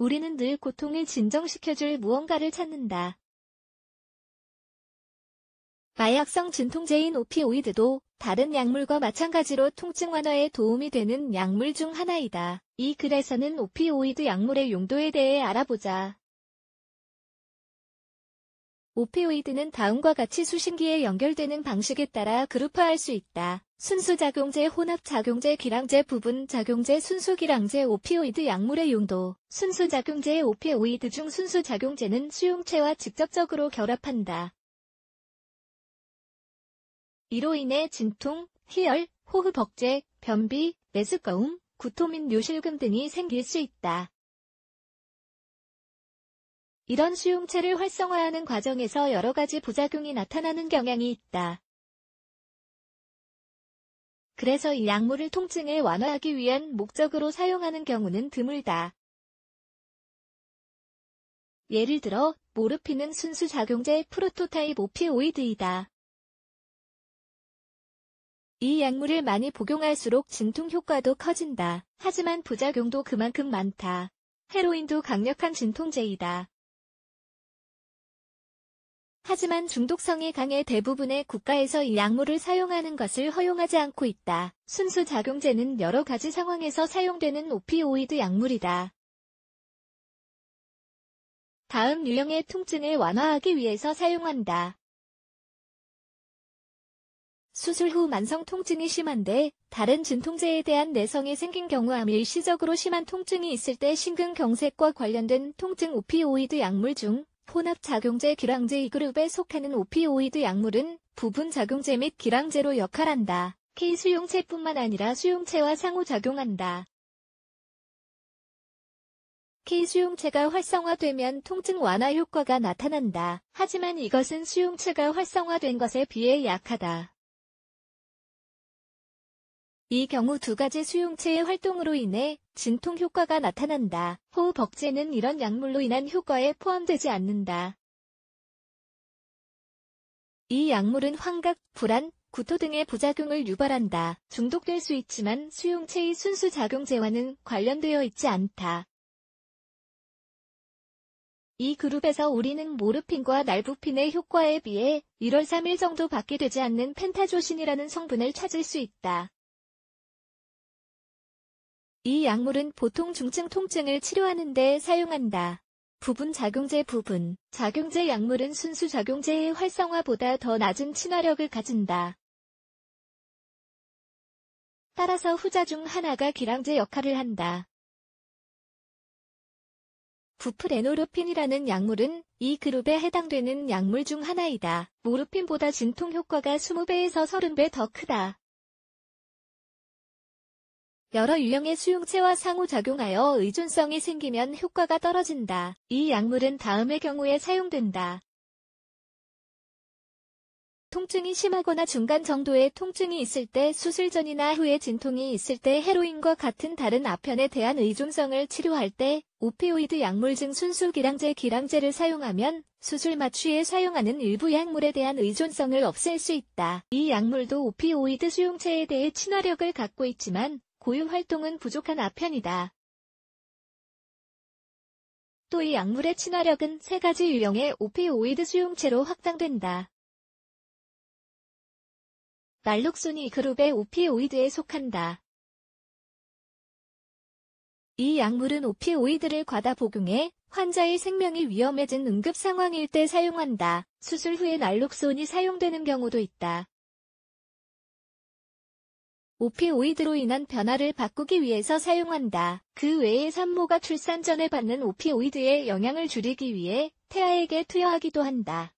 우리는 늘 고통을 진정시켜줄 무언가를 찾는다. 마약성 진통제인 오피오이드도 다른 약물과 마찬가지로 통증 완화에 도움이 되는 약물 중 하나이다. 이 글에서는 오피오이드 약물의 용도에 대해 알아보자. 오피오이드는 다음과 같이 수신기에 연결되는 방식에 따라 그룹화할 수 있다. 순수작용제, 혼합작용제, 기량제, 부분작용제, 순수기량제, 오피오이드 약물의 용도. 순수작용제 오피오이드 중 순수작용제는 수용체와 직접적으로 결합한다. 이로 인해 진통, 희열, 호흡 억제, 변비, 메스꺼움, 구토 및 요실금 등이 생길 수 있다. 이런 수용체를 활성화하는 과정에서 여러 가지 부작용이 나타나는 경향이 있다. 그래서 이 약물을 통증을 완화하기 위한 목적으로 사용하는 경우는 드물다. 예를 들어 모르핀은 순수 작용제 프로토타입 오피오이드이다. 이 약물을 많이 복용할수록 진통 효과도 커진다. 하지만 부작용도 그만큼 많다. 헤로인도 강력한 진통제이다. 하지만 중독성이 강해 대부분의 국가에서 이 약물을 사용하는 것을 허용하지 않고 있다. 순수 작용제는 여러 가지 상황에서 사용되는 오피오이드 약물이다. 다음 유형의 통증을 완화하기 위해서 사용한다. 수술 후 만성 통증이 심한데 다른 진통제에 대한 내성이 생긴 경우와 일시적으로 심한 통증이 있을 때 심근경색과 관련된 통증 오피오이드 약물 중 혼합작용제 기량제 이그룹에 속하는 오피오이드 약물은 부분작용제 및 기량제로 역할한다. K수용체뿐만 아니라 수용체와 상호작용한다. K수용체가 활성화되면 통증 완화 효과가 나타난다. 하지만 이것은 수용체가 활성화된 것에 비해 약하다. 이 경우 두 가지 수용체의 활동으로 인해 진통 효과가 나타난다. 호흡 억제는 이런 약물로 인한 효과에 포함되지 않는다. 이 약물은 환각, 불안, 구토 등의 부작용을 유발한다. 중독될 수 있지만 수용체의 순수 작용제와는 관련되어 있지 않다. 이 그룹에서 우리는 모르핀과 날부핀의 효과에 비해 1월 3일 정도밖에 되지 않는 펜타조신이라는 성분을 찾을 수 있다. 이 약물은 보통 중증 통증을 치료하는 데 사용한다. 부분 작용제 부분 작용제 약물은 순수 작용제의 활성화보다 더 낮은 친화력을 가진다. 따라서 후자 중 하나가 기량제 역할을 한다. 부프레노르핀이라는 약물은 이 그룹에 해당되는 약물 중 하나이다. 모르핀보다 진통 효과가 20배에서 30배 더 크다. 여러 유형의 수용체와 상호작용하여 의존성이 생기면 효과가 떨어진다. 이 약물은 다음의 경우에 사용된다. 통증이 심하거나 중간 정도의 통증이 있을 때 수술 전이나 후에 진통이 있을 때 헤로인과 같은 다른 아편에 대한 의존성을 치료할 때 오피오이드 약물 중 순수 기량제 기량제를 사용하면 수술 마취에 사용하는 일부 약물에 대한 의존성을 없앨 수 있다. 이 약물도 오피오이드 수용체에 대해 친화력을 갖고 있지만 고유 활동은 부족한 아편이다. 또 이 약물의 친화력은 세 가지 유형의 오피오이드 수용체로 확장된다. 날록손이 그룹의 오피오이드에 속한다. 이 약물은 오피오이드를 과다 복용해 환자의 생명이 위험해진 응급 상황일 때 사용한다. 수술 후에 날록손이 사용되는 경우도 있다. 오피오이드로 인한 변화를 바꾸기 위해서 사용한다. 그 외에 산모가 출산 전에 받는 오피오이드의 영향을 줄이기 위해 태아에게 투여하기도 한다.